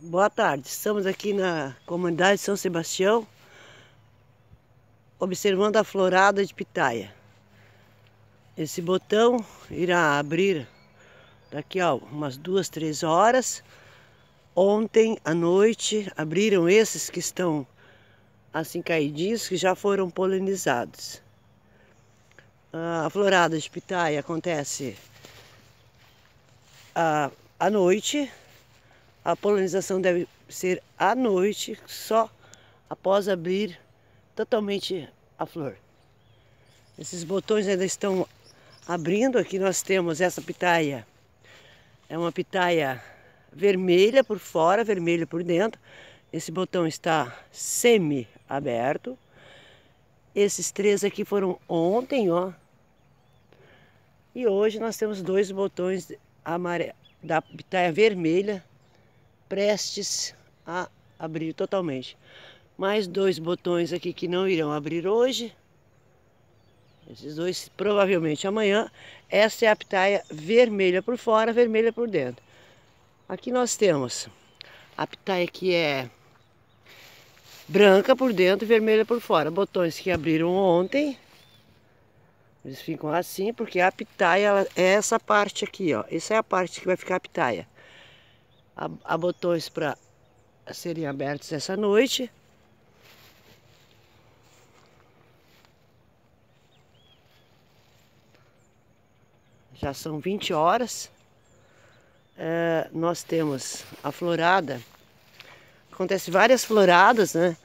Boa tarde, estamos aqui na comunidade São Sebastião observando a florada de pitaia. Esse botão irá abrir daqui a umas duas, três horas. Ontem à noite abriram esses que estão assim caidinhos, que já foram polinizados. A florada de pitaia acontece ah, à noite, a polinização deve ser à noite, só após abrir totalmente a flor. Esses botões ainda estão abrindo. Aqui nós temos essa pitaia. É uma pitaia vermelha por fora, vermelha por dentro. Esse botão está semi-aberto. Esses três aqui foram ontem, ó. E hoje nós temos dois botões da pitaia vermelha prestes a abrir totalmente. Mais dois botões aqui que não irão abrir hoje. Esses dois provavelmente amanhã. Essa é a pitaia vermelha por fora, vermelha por dentro. Aqui nós temos a pitaia que é branca por dentro e vermelha por fora. Botões que abriram ontem. Eles ficam assim porque a pitaia ela, é essa parte aqui, ó. Essa é a parte que vai ficar a pitaia. A botões para serem abertos essa noite. Já são 20 horas. É, nós temos a florada. Acontece várias floradas, né?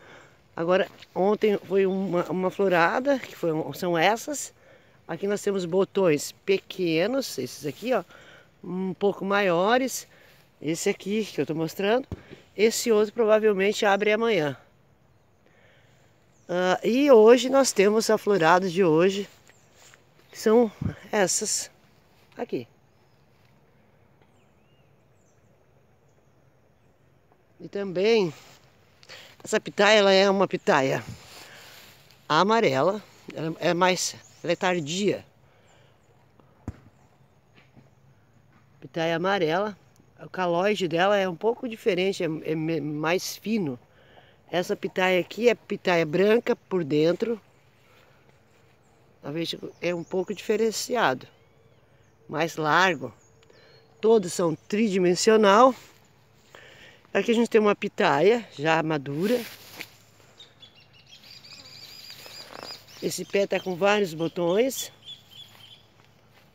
Agora, ontem foi uma, uma florada, que foi, são essas. Aqui nós temos botões pequenos, esses aqui, ó, um pouco maiores. Esse aqui que eu estou mostrando, esse outro provavelmente abre amanhã. Ah, e hoje nós temos a florada de hoje, que são essas aqui. E também, essa pitaia ela é uma pitaia amarela, ela é mais, ela é tardia. Pitaia amarela, o calóide dela é um pouco diferente, é, é mais fino. Essa pitaia aqui é pitaia branca por dentro. Talvez é um pouco diferenciado, mais largo. Todos são tridimensional. Aqui a gente tem uma pitaia já madura. Esse pé está com vários botões.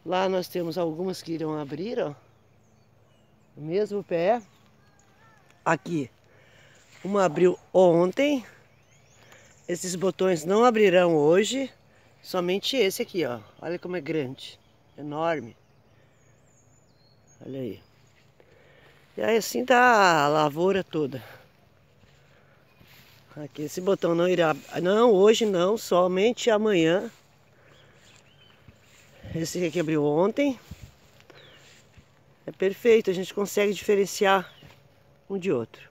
Lá nós temos algumas que irão abrir, ó. O mesmo pé. Aqui. Uma abriu ontem. Esses botões não abrirão hoje. Somente esse aqui, ó. Olha como é grande. Enorme. Olha aí. E aí assim tá a lavoura toda. Aqui esse botão não irá... Não, hoje não. Somente amanhã. Esse aqui abriu ontem. É perfeito, a gente consegue diferenciar um de outro.